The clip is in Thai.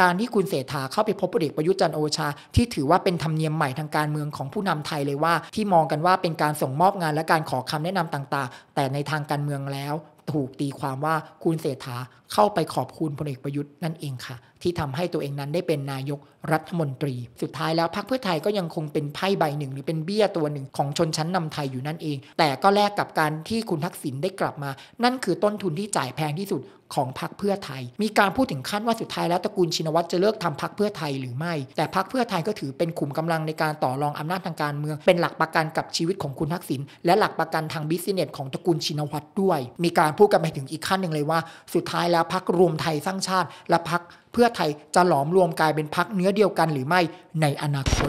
การที่คุณเศรษฐาเข้าไปพบพลเอกประยุทธ์จันโอชา ที่ถือว่าเป็นธรรมเนียมใหม่ทางการเมืองของผู้นำไทยเลยว่า ที่มองกันว่าเป็นการส่งมอบงานและการขอคำแนะนำต่างๆ แต่ในทางการเมืองแล้วถูกตีความว่าคุณเศรษฐาเข้าไปขอบคุณพลเอกประยุทธ์นั่นเองค่ะ ที่ทำให้ตัวเองนั้นได้เป็นนายกรัฐมนตรี สุดท้ายแล้วพรรคเพื่อไทยก็ยังคงเป็นไพ่ใบหนึ่ง หรือเป็นเบี้ยตัวหนึ่งของชนชั้นนำไทยอยู่นั่นเอง แต่ก็แลกกับการที่คุณทักษิณได้กลับมา นั่นคือต้นทุนที่จ่ายแพงที่สุดของพรรคเพื่อไทยมีการพูดถึงขั้นว่าสุดท้ายแล้วตระกูลชินวัตรจะเลิกทำพรรคเพื่อไทยหรือไม่ แต่พรรคเพื่อไทยก็ถือเป็นขุมกำลังในการต่อรองอำนาจทางการเมืองเป็นหลักประกันกับชีวิตของคุณทักษิณและหลักประกันทางบิสเนสของตระกูลชินวัตรด้วยมีการพูดกันไปถึงอีกขั้นหนึ่งเลยว่า สุดท้ายแล้วพักรวมไทยสร้างชาติ และพักเพื่อไทยจะหลอมรวมกลายเป็นพักเนื้อเดียวกันหรือไม่ในอนาคต